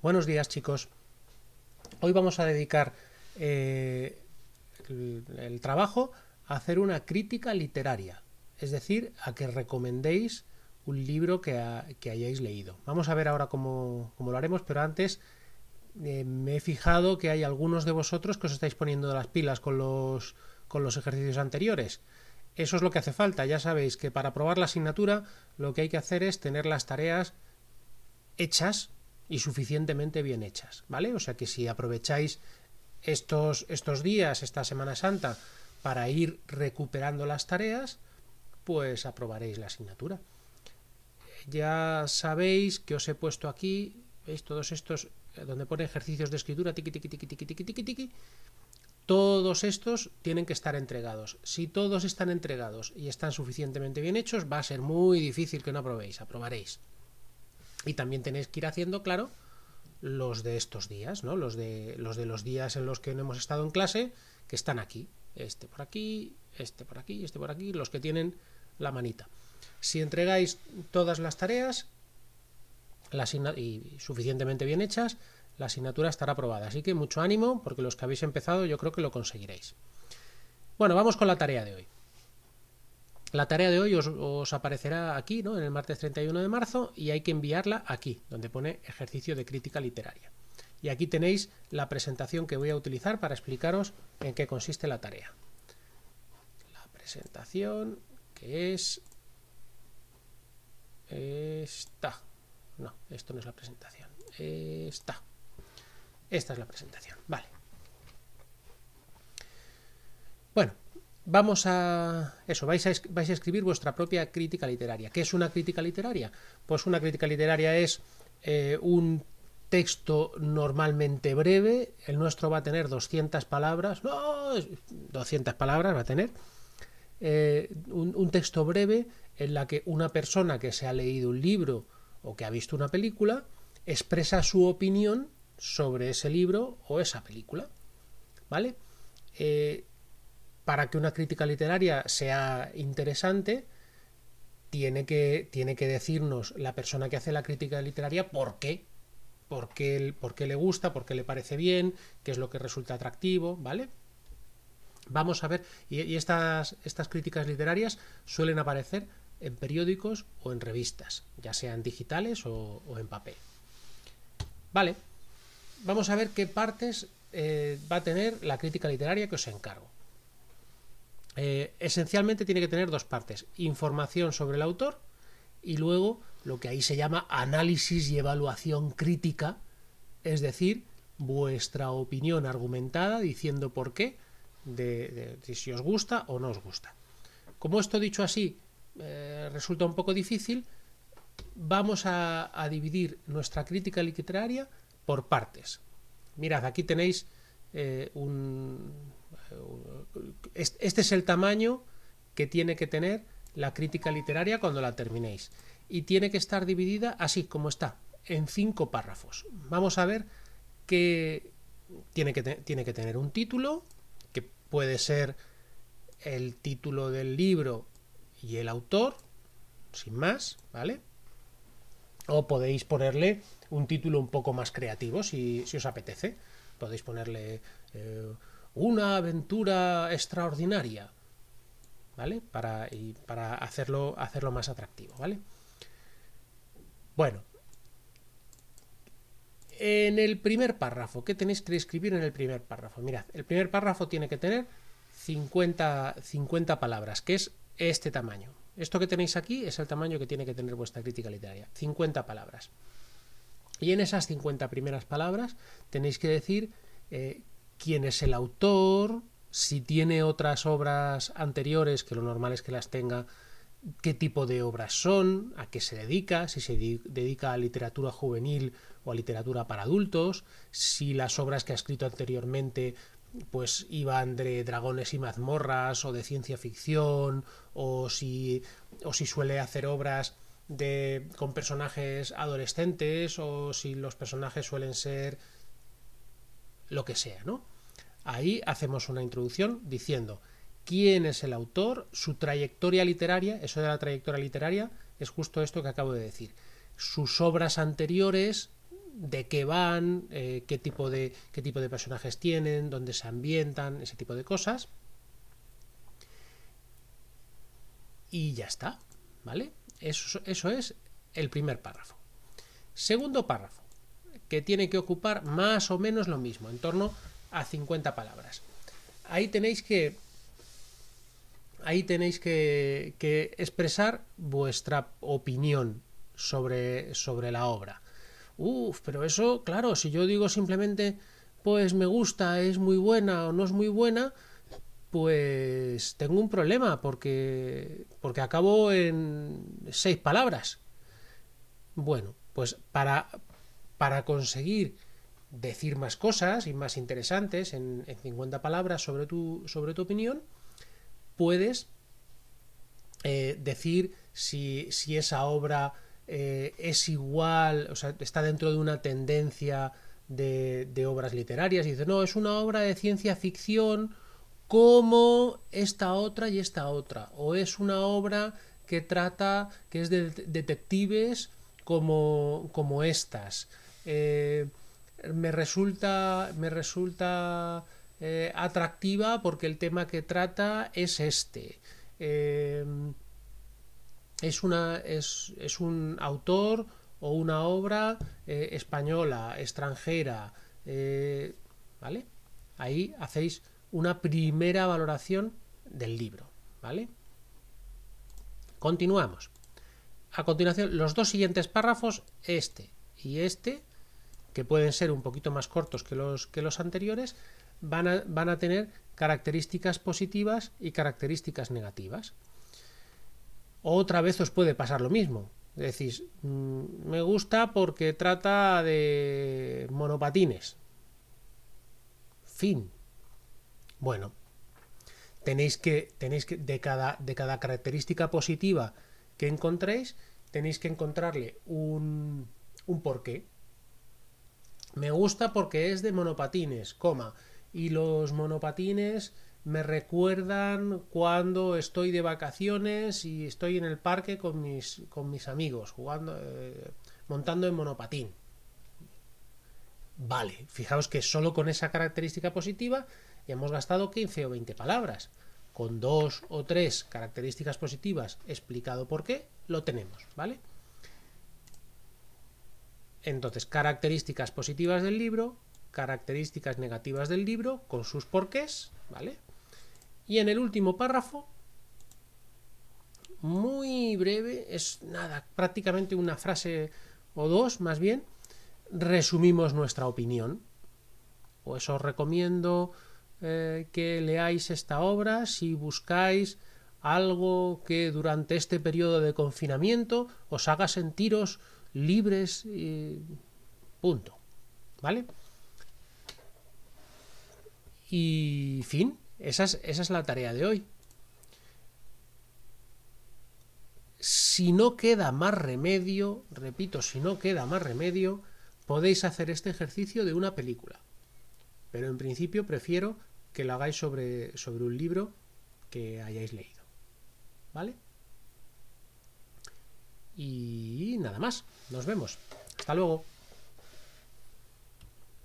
Buenos días chicos. Hoy vamos a dedicar eh, el, trabajo a hacer una crítica literaria, es decir, a que recomendéis un libro que, hayáis leído. Vamos a ver ahora cómo, lo haremos, pero antes eh, me he fijado que hay algunos de vosotros que os estáis poniendo las pilas con los, con los ejercicios anteriores. Eso es lo que hace falta, ya sabéis que para aprobar la asignatura lo que hay que hacer es tener las tareas hechas y suficientemente bien hechas, ¿vale? O sea que si aprovecháis estos, estos días, esta Semana Santa, para ir recuperando las tareas, pues aprobaréis la asignatura. Ya sabéis que os he puesto aquí, ¿veis? Todos estos, eh, donde pone ejercicios de escritura, tiqui, tiqui, tiqui, tiqui, tiqui, tiqui, tiqui, todos estos tienen que estar entregados. Si todos están entregados y están suficientemente bien hechos, va a ser muy difícil que no aprobéis, aprobaréis. Y también tenéis que ir haciendo, claro, los de estos días, ¿no? Los de los, de los días en los que no hemos estado en clase, que están aquí. Este por aquí, este por aquí, este por aquí, los que tienen la manita. Si entregáis todas las tareas y suficientemente bien hechas, la asignatura estará aprobada. Así que mucho ánimo, porque los que habéis empezado yo creo que lo conseguiréis. Bueno, vamos con la tarea de hoy. La tarea de hoy os, aparecerá aquí, ¿no? en el martes 31 de marzo, y hay que enviarla aquí, donde pone ejercicio de crítica literaria. Y aquí tenéis la presentación que voy a utilizar para explicaros en qué consiste la tarea. La presentación que es esta. No, esto no es la presentación. Esta. Esta es la presentación. Vale. Bueno, vamos a eso, vais a, escribir vuestra propia crítica literaria. ¿Qué es una crítica literaria? Pues una crítica literaria es eh, un texto normalmente breve, el nuestro va a tener 200 palabras, no, 200 palabras va a tener, eh, un, texto breve en la que una persona que se ha leído un libro o que ha visto una película expresa su opinión sobre ese libro o esa película, ¿vale? Eh, para que una crítica literaria sea interesante, tiene que, tiene que decirnos la persona que hace la crítica literaria por qué. Por qué, le gusta, por qué le parece bien, qué es lo que resulta atractivo, ¿vale? Vamos a ver, y, estas, estas críticas literarias suelen aparecer en periódicos o en revistas, ya sean digitales o, en papel. Vale, vamos a ver qué partes eh, va a tener la crítica literaria que os encargo. Eh, esencialmente tiene que tener dos partes, información sobre el autor y luego lo que ahí se llama análisis y evaluación crítica, es decir, vuestra opinión argumentada diciendo por qué, de, si os gusta o no os gusta. Como esto dicho así eh, resulta un poco difícil, vamos a, dividir nuestra crítica literaria por partes. Mirad, aquí tenéis eh, un, este es el tamaño que tiene que tener la crítica literaria cuando la terminéis. Y tiene que estar dividida así como está, en cinco párrafos. Vamos a ver que tiene que, tiene que tener un título, que puede ser el título del libro y el autor, sin más, ¿vale? O podéis ponerle un título un poco más creativo si, os apetece. Podéis ponerle eh, una aventura extraordinaria, ¿vale? Para, hacerlo, hacerlo más atractivo, ¿vale? Bueno, en el primer párrafo, ¿qué tenéis que escribir en el primer párrafo? Mirad, el primer párrafo tiene que tener 50, 50 palabras, que es este tamaño. Esto que tenéis aquí es el tamaño que tiene que tener vuestra crítica literaria, 50 palabras. Y en esas 50 primeras palabras tenéis que decir eh, quién es el autor, si tiene otras obras anteriores, que lo normal es que las tenga, qué tipo de obras son, a qué se dedica, si se dedica a literatura juvenil o a literatura para adultos, si las obras que ha escrito anteriormente pues iban de dragones y mazmorras o de ciencia ficción o si o si suele hacer obras de con personajes adolescentes o si los personajes suelen ser lo que sea, ¿no? Ahí hacemos una introducción diciendo quién es el autor, su trayectoria literaria, eso de la trayectoria literaria es justo esto que acabo de decir, sus obras anteriores, de qué van, eh, qué, tipo de, qué tipo de personajes tienen, dónde se ambientan, ese tipo de cosas. Y ya está, ¿vale? Eso, eso es el primer párrafo. Segundo párrafo que tiene que ocupar más o menos lo mismo, en torno a 50 palabras. Ahí tenéis que, ahí tenéis que, expresar vuestra opinión sobre, sobre la obra. Uf, pero eso, claro, si yo digo simplemente, pues me gusta, es muy buena o no es muy buena, pues tengo un problema porque, porque acabo en seis palabras. Bueno, pues para, para conseguir decir más cosas y más interesantes en, 50 palabras sobre tu, sobre tu opinión, puedes eh, decir si, esa obra eh, es igual, o sea, está dentro de una tendencia de, obras literarias y dices, no, es una obra de ciencia ficción como esta otra y esta otra, o es una obra que trata, que es de detectives como, como estas. Eh, me resulta, me resulta eh, atractiva porque el tema que trata es este. Eh, es, una, es, un autor o una obra española, extranjera. ¿Vale? Ahí hacéis una primera valoración del libro. ¿Vale? Continuamos. A continuación, los dos siguientes párrafos, este y este, que pueden ser un poquito más cortos que los, que los anteriores, van a, tener características positivas y características negativas. Otra vez os puede pasar lo mismo. Decís, mm, me gusta porque trata de monopatines. Fin. Bueno, tenéis que, tenéis que de, cada, de cada característica positiva que encontréis, tenéis que encontrarle un, un porqué. Me gusta porque es de monopatines, coma. Y los monopatines me recuerdan cuando estoy de vacaciones y estoy en el parque con mis, con mis amigos, jugando, eh, montando en monopatín. Vale, fijaos que solo con esa característica positiva ya hemos gastado 15 o 20 palabras. Con dos o tres características positivas explicado por qué, lo tenemos, ¿vale? Entonces, características positivas del libro, características negativas del libro, con sus porqués, ¿vale? Y en el último párrafo, muy breve, es nada, prácticamente una frase o dos más bien, resumimos nuestra opinión. Pues os recomiendo eh, que leáis esta obra si buscáis algo que durante este periodo de confinamiento os haga sentiros libres, y eh, punto. ¿Vale? Y fin, esa es, esa es la tarea de hoy. Si no queda más remedio, repito, si no queda más remedio, podéis hacer este ejercicio de una película. Pero en principio prefiero que lo hagáis sobre, sobre un libro que hayáis leído. ¿Vale? Y nada más, nos vemos. Hasta luego.